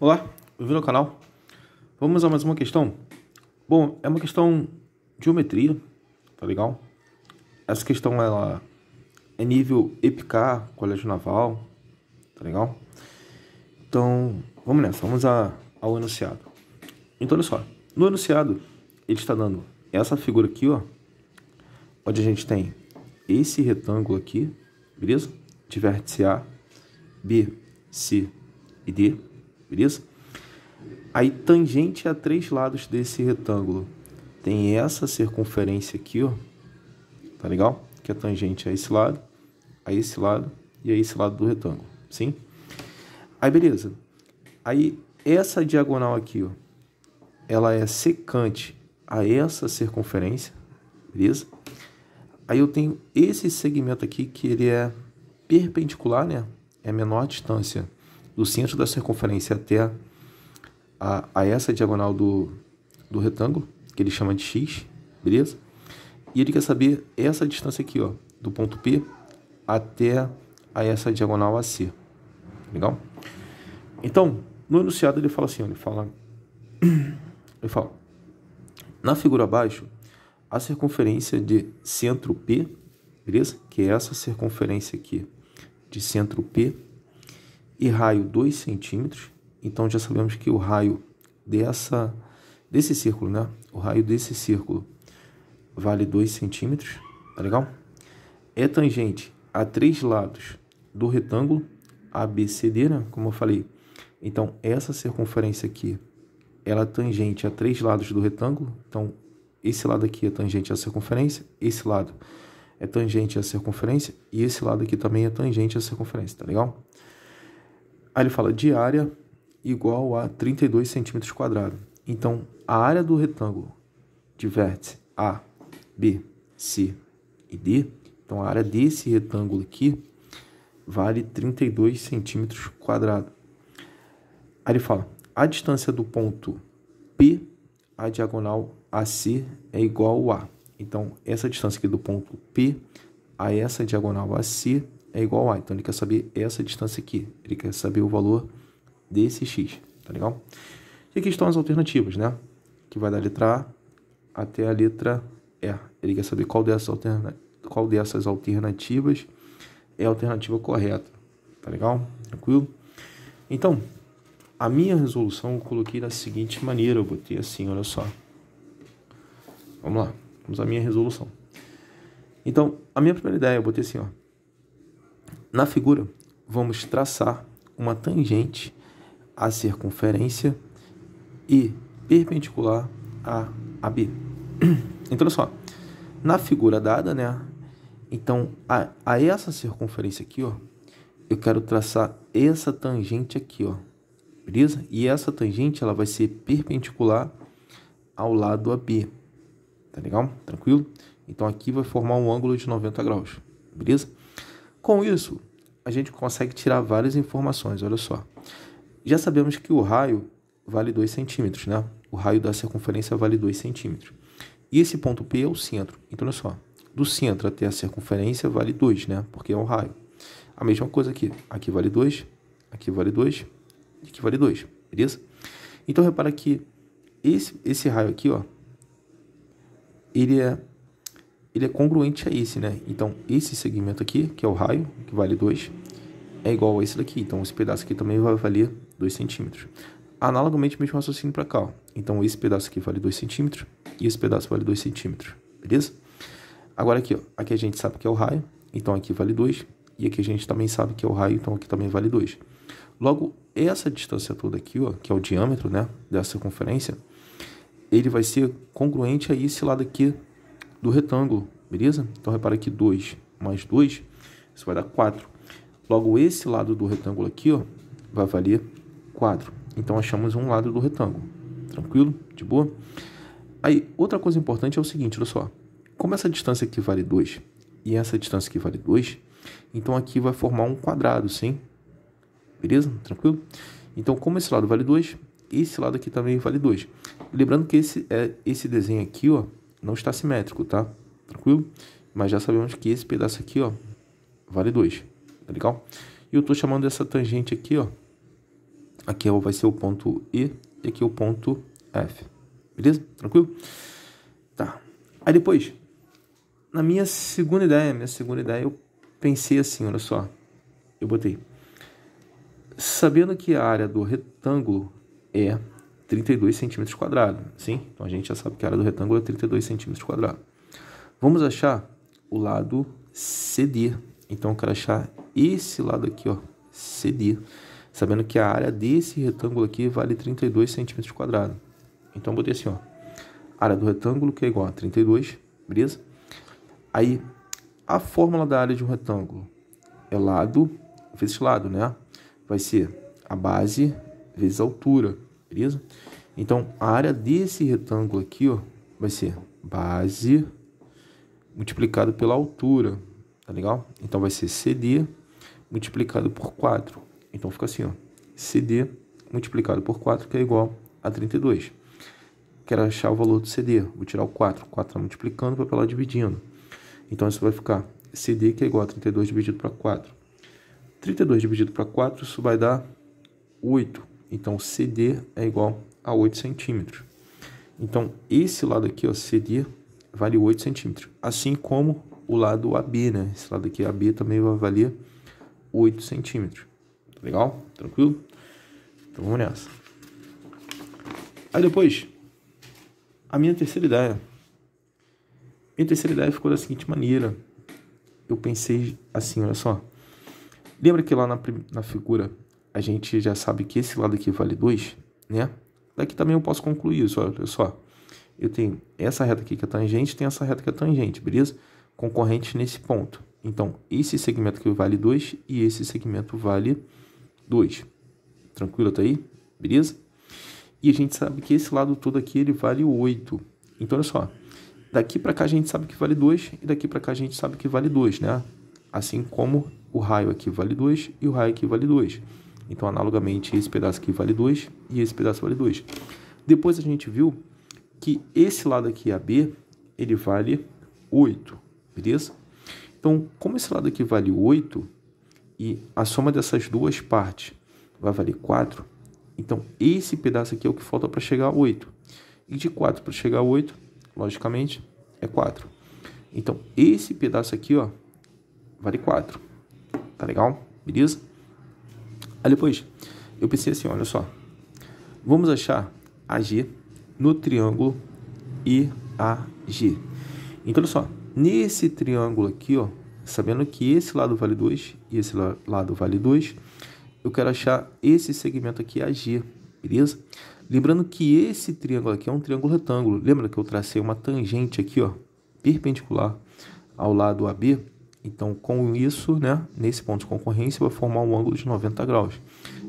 Olá, bem-vindo ao canal. Vamos a mais uma questão. Bom, é uma questão de geometria, tá legal? Essa questão ela é nível EPK, colégio naval, tá legal? Então, vamos nessa, vamos a, ao enunciado. Então, olha só, no enunciado ele está dando essa figura aqui, ó, onde a gente tem esse retângulo aqui, beleza? De vértice A, B, C e D beleza? Aí, tangente a três lados desse retângulo, tem essa circunferência aqui, ó, tá legal? Que é tangente a esse lado, a esse lado e a esse lado do retângulo, sim? Aí, beleza. Aí, essa diagonal aqui, ó, ela é secante a essa circunferência, beleza? Aí eu tenho esse segmento aqui que ele é perpendicular, né? É a menor distância do centro da circunferência até a, a essa diagonal do, do retângulo, que ele chama de x, beleza? E ele quer saber essa distância aqui, ó, do ponto P até a essa diagonal AC. Legal? Então, no enunciado ele fala assim, ele fala ele fala na figura abaixo, a circunferência de centro P, beleza? Que é essa circunferência aqui de centro P e raio 2 centímetros. Então já sabemos que o raio dessa, desse círculo, né? O raio desse círculo vale 2 centímetros, tá legal? É tangente a três lados do retângulo ABCD, né? Como eu falei. Então essa circunferência aqui, ela é tangente a três lados do retângulo. Então esse lado aqui é tangente à circunferência, esse lado é tangente à circunferência e esse lado aqui também é tangente à circunferência, tá legal? Aí ele fala diária igual a 32 centímetros quadrados. Então, a área do retângulo de vértice A, B, C e D, então a área desse retângulo aqui vale 32 centímetros quadrados. Aí ele fala, a distância do ponto P à diagonal AC é igual a. Então, essa distância aqui do ponto P a essa diagonal AC é igual a. Então ele quer saber essa distância aqui. Ele quer saber o valor desse x, tá legal? E aqui estão as alternativas, né? Que vai da letra A até a letra E. Ele quer saber qual dessas, alterna... qual dessas alternativas é a alternativa correta, tá legal? Tranquilo? Então, a minha resolução eu coloquei da seguinte maneira, eu botei assim, olha só. Vamos lá, vamos à minha resolução. Então, a minha primeira ideia, eu botei assim, ó. Na figura, vamos traçar uma tangente à circunferência e perpendicular a AB. Então, olha só, na figura dada, né? Então, a, a essa circunferência aqui, ó, eu quero traçar essa tangente aqui, ó. Beleza? E essa tangente, ela vai ser perpendicular ao lado AB. Tá legal? Tranquilo? Então, aqui vai formar um ângulo de 90 graus. Beleza? Com isso, a gente consegue tirar várias informações, olha só. Já sabemos que o raio vale 2 centímetros, né? O raio da circunferência vale 2 centímetros. E esse ponto P é o centro. Então, olha só, do centro até a circunferência vale 2, né? Porque é um raio. A mesma coisa aqui. Aqui vale 2, aqui vale 2 e aqui vale 2, beleza? Então, repara que esse, esse raio aqui, ó, ele é ele é congruente a esse, né? Então, esse segmento aqui, que é o raio, que vale 2, é igual a esse daqui. Então, esse pedaço aqui também vai valer 2 centímetros. Analogamente, mesmo raciocínio para cá. Ó. Então, esse pedaço aqui vale 2 centímetros e esse pedaço vale 2 centímetros. Beleza? Agora aqui, ó, aqui a gente sabe que é o raio, então aqui vale 2. E aqui a gente também sabe que é o raio, então aqui também vale 2. Logo, essa distância toda aqui, ó, que é o diâmetro né, da circunferência, ele vai ser congruente a esse lado aqui do retângulo, beleza? Então repara que 2 mais 2, isso vai dar 4. Logo, esse lado do retângulo aqui ó, vai valer 4. Então achamos um lado do retângulo. Tranquilo? De boa? Aí, outra coisa importante é o seguinte, olha só. Como essa distância aqui vale 2 e essa distância aqui vale 2, então aqui vai formar um quadrado, sim? Beleza? Tranquilo? Então, como esse lado vale 2, esse lado aqui também vale 2. Lembrando que esse, é, esse desenho aqui, ó, não está simétrico, tá? Tranquilo? Mas já sabemos que esse pedaço aqui, ó, vale 2, tá legal? E eu estou chamando essa tangente aqui, ó, aqui é vai ser o ponto E e aqui é o ponto F, beleza? Tranquilo? Tá. Aí depois, na minha segunda ideia, minha segunda ideia, eu pensei assim, olha só, eu botei, sabendo que a área do retângulo é 32 centímetros quadrados, sim? Então a gente já sabe que a área do retângulo é 32 centímetros quadrados. Vamos achar o lado CD. Então eu quero achar esse lado aqui, ó, CD, sabendo que a área desse retângulo aqui vale 32 centímetros quadrados. Então eu botei assim, ó, área do retângulo que é igual a 32, beleza? Aí a fórmula da área de um retângulo é lado vezes lado, né? Vai ser a base vezes a altura beleza? Então, a área desse retângulo aqui, ó, vai ser base multiplicado pela altura, tá legal? Então, vai ser CD multiplicado por 4. Então, fica assim, ó, CD multiplicado por 4, que é igual a 32. Quero achar o valor do CD, vou tirar o 4. 4 está multiplicando, vai para lá dividindo. Então, isso vai ficar CD, que é igual a 32 dividido para 4. 32 dividido para 4, isso vai dar 8. Então, CD é igual a 8 centímetros. Então, esse lado aqui, ó, CD, vale 8 centímetros. Assim como o lado AB, né? Esse lado aqui, AB, também vai valer 8 centímetros. Tá legal? Tranquilo? Então, vamos nessa. Aí depois, a minha terceira ideia. Minha terceira ideia ficou da seguinte maneira. Eu pensei assim, olha só. Lembra que lá na, na figura a gente já sabe que esse lado aqui vale 2, né? Daqui também eu posso concluir isso, olha só. Eu tenho essa reta aqui que é tangente, tem essa reta que é tangente, beleza? Concorrentes nesse ponto. Então, esse segmento aqui vale 2 e esse segmento vale 2. Tranquilo até aí? Beleza? E a gente sabe que esse lado todo aqui ele vale 8. Então, olha só. Daqui para cá a gente sabe que vale 2 e daqui para cá a gente sabe que vale 2, né? Assim como o raio aqui vale 2 e o raio aqui vale 2. Então, analogamente, esse pedaço aqui vale 2 e esse pedaço vale 2. Depois a gente viu que esse lado aqui, AB, ele vale 8, beleza? Então, como esse lado aqui vale 8 e a soma dessas duas partes vai valer 4, então esse pedaço aqui é o que falta para chegar a 8. E de 4 para chegar a 8, logicamente, é 4. Então, esse pedaço aqui, ó, vale 4. Tá legal? Beleza? Aí depois, eu pensei assim, olha só. Vamos achar AG no triângulo IAG. Então, olha só. Nesse triângulo aqui, ó, sabendo que esse lado vale 2 e esse lado vale 2, eu quero achar esse segmento aqui AG, beleza? Lembrando que esse triângulo aqui é um triângulo retângulo. Lembra que eu tracei uma tangente aqui, ó, perpendicular ao lado AB? Então, com isso, né, nesse ponto de concorrência, vai formar um ângulo de 90 graus.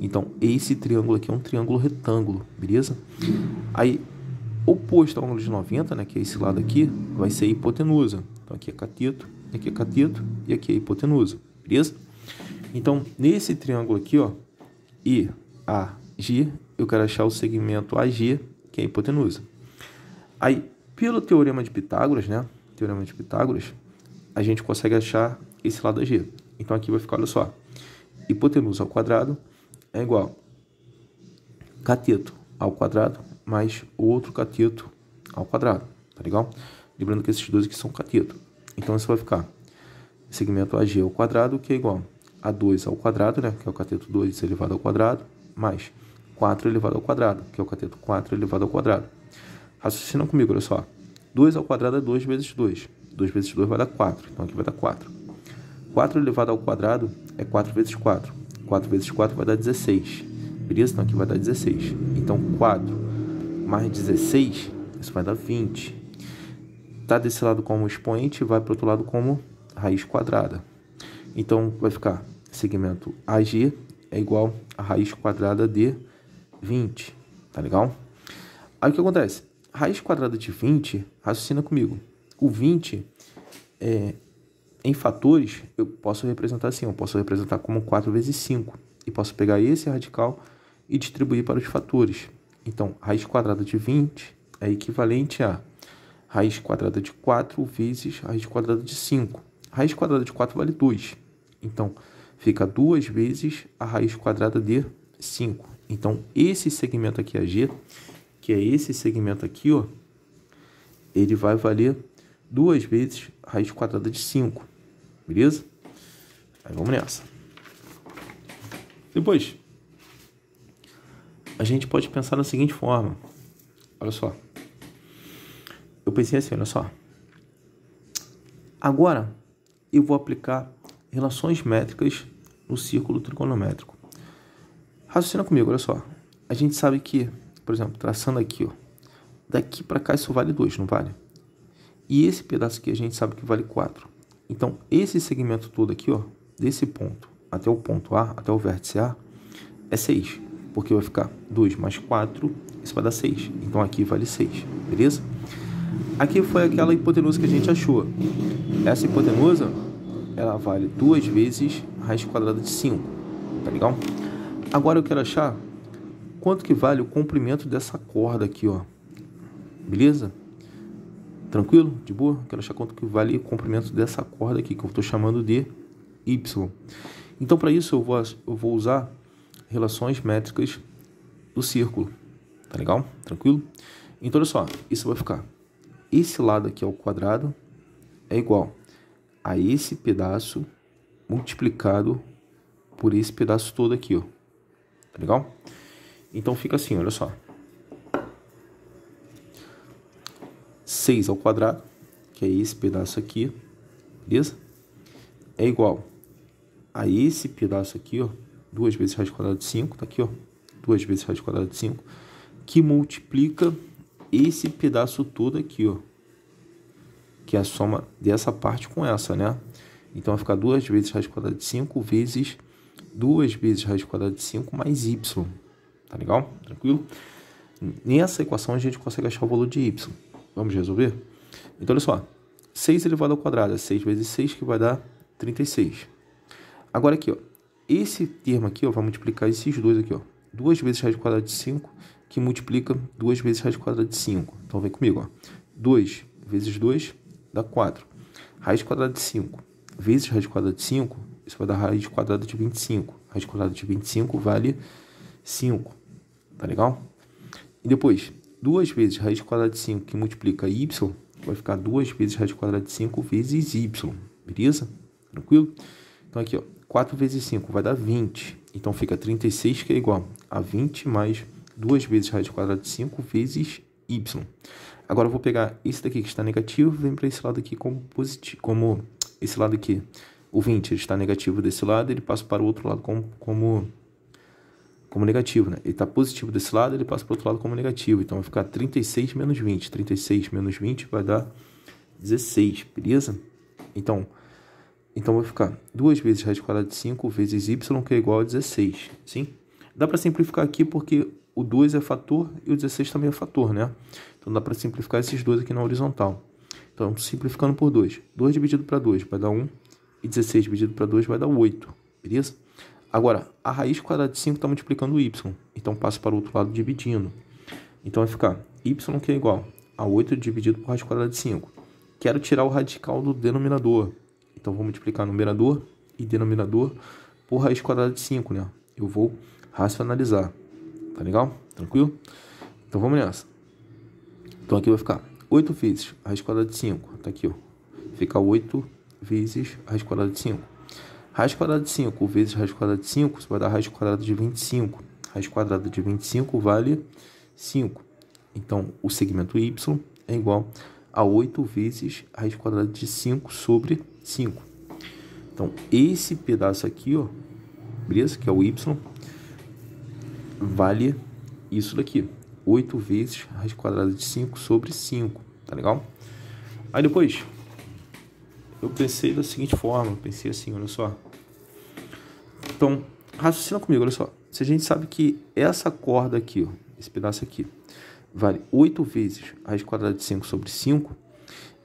Então, esse triângulo aqui é um triângulo retângulo, beleza? Aí, oposto ao ângulo de 90, né, que é esse lado aqui, vai ser a hipotenusa. Então, aqui é cateto, aqui é cateto e aqui é hipotenusa, beleza? Então, nesse triângulo aqui, ó, G, eu quero achar o segmento AG, que é a hipotenusa. Aí, pelo teorema de Pitágoras, né, teorema de Pitágoras, a gente consegue achar esse lado a G. Então aqui vai ficar, olha só, hipotenusa ao quadrado é igual cateto ao quadrado mais outro cateto ao quadrado, tá legal? Lembrando que esses dois aqui são cateto. Então isso vai ficar segmento AG ao quadrado, que é igual a 2 ao quadrado, né, que é o cateto 2 elevado ao quadrado, mais 4 elevado ao quadrado, que é o cateto 4 elevado ao quadrado. Raciocina comigo, olha só. 2 ao quadrado é 2 vezes 2. 2 vezes 2 vai dar 4, então aqui vai dar 4. 4 elevado ao quadrado é 4 vezes 4. 4 vezes 4 vai dar 16. Beleza? Então aqui vai dar 16. Então 4 mais 16, isso vai dar 20. Está desse lado como expoente vai para o outro lado como raiz quadrada. Então vai ficar segmento AG é igual a raiz quadrada de 20. Tá legal? Aí o que acontece? Raiz quadrada de 20, raciocina comigo. O 20 é, em fatores eu posso representar assim, eu posso representar como 4 vezes 5 e posso pegar esse radical e distribuir para os fatores. Então, raiz quadrada de 20 é equivalente a raiz quadrada de 4 vezes raiz quadrada de 5. Raiz quadrada de 4 vale 2. Então, fica 2 vezes a raiz quadrada de 5. Então, esse segmento aqui, AG, que é esse segmento aqui, ó, ele vai valer 2 vezes raiz quadrada de 5. Beleza? Aí vamos nessa. Depois, a gente pode pensar da seguinte forma. Olha só. Eu pensei assim, olha só. Agora, eu vou aplicar relações métricas no círculo trigonométrico. Raciocina comigo, olha só. A gente sabe que, por exemplo, traçando aqui, ó, daqui para cá isso vale 2, não vale? E esse pedaço aqui a gente sabe que vale 4. Então, esse segmento todo aqui, ó, desse ponto até o ponto A, até o vértice A, é 6. Porque vai ficar 2 mais 4, isso vai dar 6. Então, aqui vale 6, beleza? Aqui foi aquela hipotenusa que a gente achou. Essa hipotenusa, ela vale 2 vezes raiz quadrada de 5, tá legal? Agora eu quero achar quanto que vale o comprimento dessa corda aqui, ó. Beleza? Tranquilo? De boa? Quero achar quanto que vale o comprimento dessa corda aqui, que eu estou chamando de Y. Então, para isso, eu vou, eu vou usar relações métricas do círculo. Tá legal? Tranquilo? Então, olha só, isso vai ficar. Esse lado aqui ao quadrado é igual a esse pedaço multiplicado por esse pedaço todo aqui, ó. Tá legal? Então fica assim, olha só. 6 ao quadrado, que é esse pedaço aqui, beleza? É igual a esse pedaço aqui, ó, 2 vezes raiz quadrada de 5, tá aqui, ó, 2 vezes raiz quadrada de 5, que multiplica esse pedaço todo aqui, ó, que é a soma dessa parte com essa, né? Então vai ficar 2 vezes raiz quadrada de 5 vezes 2 vezes raiz quadrada de 5 mais y. Tá legal? Tranquilo? Nessa equação a gente consegue achar o valor de y. Vamos resolver? Então, olha só. 6 elevado ao quadrado é 6 vezes 6, que vai dar 36. Agora aqui, ó. Esse termo aqui, ó, vai multiplicar esses dois aqui, ó. 2 vezes raiz quadrada de 5, que multiplica 2 vezes raiz quadrada de 5. Então, vem comigo, ó. 2 vezes 2 dá 4. Raiz quadrada de 5 vezes raiz quadrada de 5, isso vai dar raiz quadrada de 25. Raiz quadrada de 25 vale 5. Tá legal? E depois, 2 vezes raiz quadrada de 5 que multiplica y, vai ficar 2 vezes raiz quadrada de 5 vezes y, beleza? Tranquilo? Então aqui, ó, 4 vezes 5 vai dar 20, então fica 36 que é igual a 20 mais 2 vezes raiz quadrada de 5 vezes y. Agora eu vou pegar esse daqui que está negativo, vem para esse lado aqui como positivo, como esse lado aqui, o 20 está negativo desse lado, ele passa para o outro lado como, como como negativo, né? Ele está positivo desse lado, ele passa para o outro lado como negativo. Então vai ficar 36 menos 20. 36 menos 20 vai dar 16, beleza? Então, então vai ficar 2 vezes raiz quadrada de 5 vezes y, que é igual a 16, sim? Dá para simplificar aqui porque o 2 é fator e o 16 também é fator, né? Então dá para simplificar esses dois aqui na horizontal. Então, simplificando por 2. 2 dividido para 2 vai dar 1 e 16 dividido para 2 vai dar 8, beleza? Agora, a raiz quadrada de 5 está multiplicando o y, então passa para o outro lado dividindo. Então vai ficar y que é igual a 8 dividido por raiz quadrada de 5. Quero tirar o radical do denominador, então vou multiplicar numerador e denominador por raiz quadrada de 5, né? Eu vou racionalizar, tá legal? Tranquilo? Então vamos nessa. Então aqui vai ficar 8 vezes raiz quadrada de 5, tá aqui, ó. Fica 8 vezes raiz quadrada de 5 Raiz quadrada de 5 vezes raiz quadrada de 5, vai dar raiz quadrada de 25. Raiz quadrada de 25 vale 5. Então, o segmento y é igual a 8 vezes raiz quadrada de 5 sobre 5. Então, esse pedaço aqui, ó, beleza? Que é o y, vale isso daqui. 8 vezes raiz quadrada de 5 sobre 5, tá legal? Aí depois, eu pensei da seguinte forma, pensei assim, olha só. Então, raciocina comigo, olha só. Se a gente sabe que essa corda aqui, ó, esse pedaço aqui, vale 8 vezes raiz quadrada de 5 sobre 5,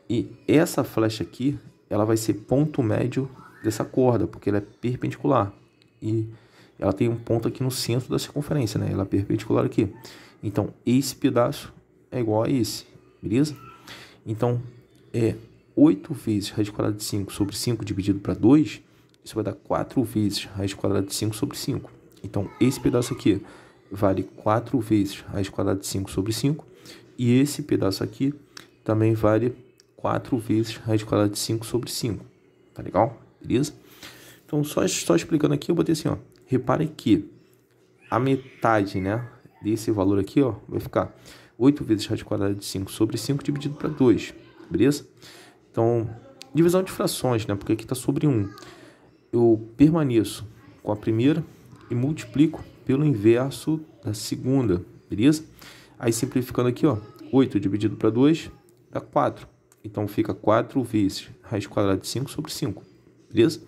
e essa flecha aqui, ela vai ser ponto médio dessa corda, porque ela é perpendicular. E ela tem um ponto aqui no centro da circunferência, né? Ela é perpendicular aqui. Então, esse pedaço é igual a esse, beleza? Então, é 8 vezes raiz quadrada de 5 sobre 5 dividido para 2 isso vai dar 4 vezes raiz quadrada de 5 sobre 5. Então, esse pedaço aqui vale 4 vezes raiz quadrada de 5 sobre 5. E esse pedaço aqui também vale 4 vezes raiz quadrada de 5 sobre 5. Tá legal? Beleza? Então, só, só explicando aqui, eu botei assim, ó. Repare que a metade, né, desse valor aqui, ó, vai ficar 8 vezes raiz quadrada de 5 sobre 5 dividido para 2, beleza? Então, divisão de frações, né, porque aqui está sobre 1 eu permaneço com a primeira e multiplico pelo inverso da segunda, beleza? Aí simplificando aqui, ó, 8 dividido para 2 dá 4. Então fica 4 vezes raiz quadrada de 5 sobre 5, beleza?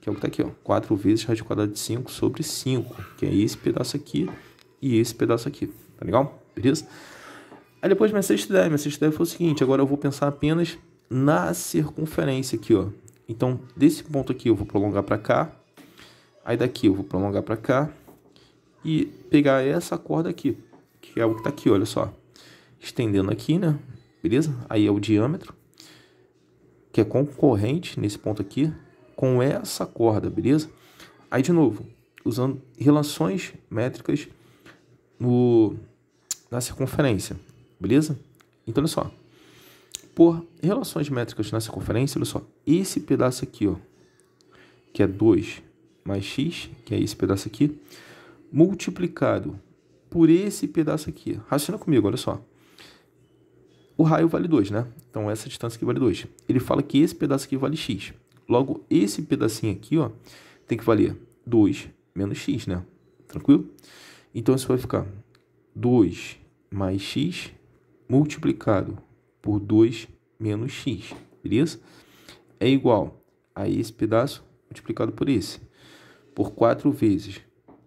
Que é o que está aqui, ó, 4 vezes raiz quadrada de 5 sobre 5, que é esse pedaço aqui e esse pedaço aqui, tá legal? Beleza? Aí depois minha sexta ideia, minha sexta ideia foi o seguinte, agora eu vou pensar apenas na circunferência aqui, ó, então, desse ponto aqui eu vou prolongar para cá. Aí daqui eu vou prolongar para cá. E pegar essa corda aqui, que é o que está aqui, olha só. Estendendo aqui, né? Beleza? Aí é o diâmetro, que é concorrente nesse ponto aqui, com essa corda, beleza? Aí, de novo, usando relações métricas no, na circunferência, beleza? Então, olha só. Por relações métricas na circunferência, olha só, esse pedaço aqui, ó, que é 2 mais x, que é esse pedaço aqui, multiplicado por esse pedaço aqui. Raciocina comigo, olha só. O raio vale 2, né? Então essa distância aqui vale 2. Ele fala que esse pedaço aqui vale x. Logo, esse pedacinho aqui, ó, tem que valer 2 menos x, né? Tranquilo? Então isso vai ficar 2 mais x multiplicado por 2 menos x, beleza? É igual a esse pedaço multiplicado por esse, por 4 vezes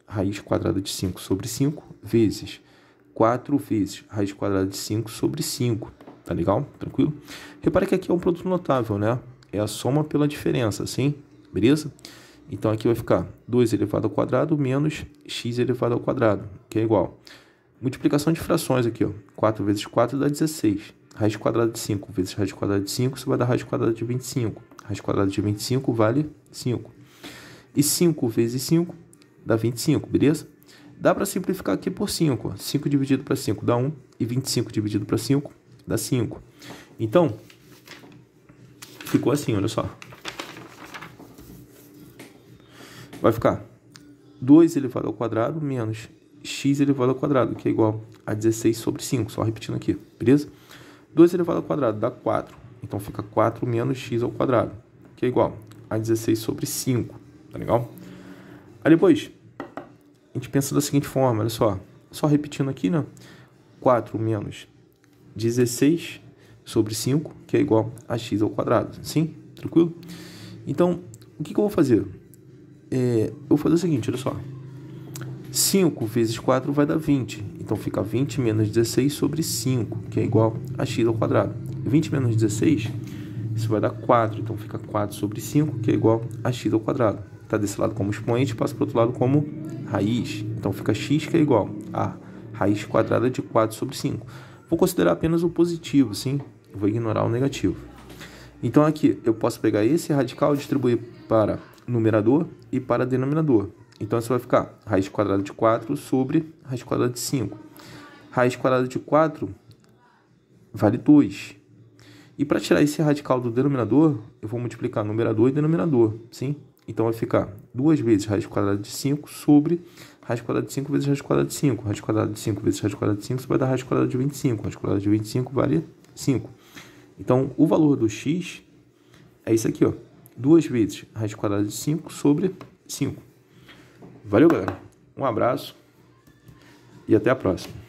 raiz quadrada de 5 sobre 5, vezes 4 vezes raiz quadrada de 5 sobre 5, tá legal? Tranquilo? Repare que aqui é um produto notável, né? É a soma pela diferença, sim? Beleza? Então aqui vai ficar 2 elevado ao quadrado menos x elevado ao quadrado, que é igual. Multiplicação de frações aqui, ó. 4 vezes 4 dá 16 raiz quadrada de 5 vezes raiz quadrada de 5, isso vai dar raiz quadrada de 25. Raiz quadrada de 25 vale 5. E 5 vezes 5 dá 25, beleza? Dá para simplificar aqui por 5. 5 dividido para 5 dá 1. E 25 dividido para 5 dá 5. Então, ficou assim, olha só. Vai ficar 2 elevado ao quadrado menos x elevado ao quadrado, que é igual a 16 sobre 5, só repetindo aqui, beleza? 2 elevado ao quadrado dá 4. Então fica 4 menos x ao quadrado, que é igual a 16 sobre 5. Tá legal? Aí depois, a gente pensa da seguinte forma, olha só. Só repetindo aqui, né? 4 menos 16 sobre 5, que é igual a x ao quadrado. Sim? Tranquilo? Então, o que, que eu vou fazer? É, eu vou fazer o seguinte, olha só. 5 vezes 4 vai dar 20. Então fica 20 menos 16 sobre 5, que é igual a x ao quadrado. 20 menos 16, isso vai dar 4. Então fica 4 sobre 5, que é igual a x ao quadrado. Está desse lado como expoente, passa para o outro lado como raiz. Então fica x que é igual a raiz quadrada de 4 sobre 5. Vou considerar apenas o positivo, sim. vou ignorar o negativo. Então aqui eu posso pegar esse radical e distribuir para numerador e para denominador. Então você vai ficar raiz quadrada de 4 sobre raiz quadrada de 5. Raiz quadrada de 4 vale 2. E para tirar esse radical do denominador, eu vou multiplicar numerador e denominador, sim? Então vai ficar 2 vezes raiz quadrada de 5 sobre raiz quadrada de 5 vezes raiz quadrada de 5. Raiz quadrada de 5 vezes raiz quadrada de 5, isso vai dar raiz quadrada de 25. Raiz quadrada de 25 vale 5. Então o valor do x é isso aqui, ó. 2 vezes raiz quadrada de 5 sobre 5. Valeu, galera. Um abraço e até a próxima.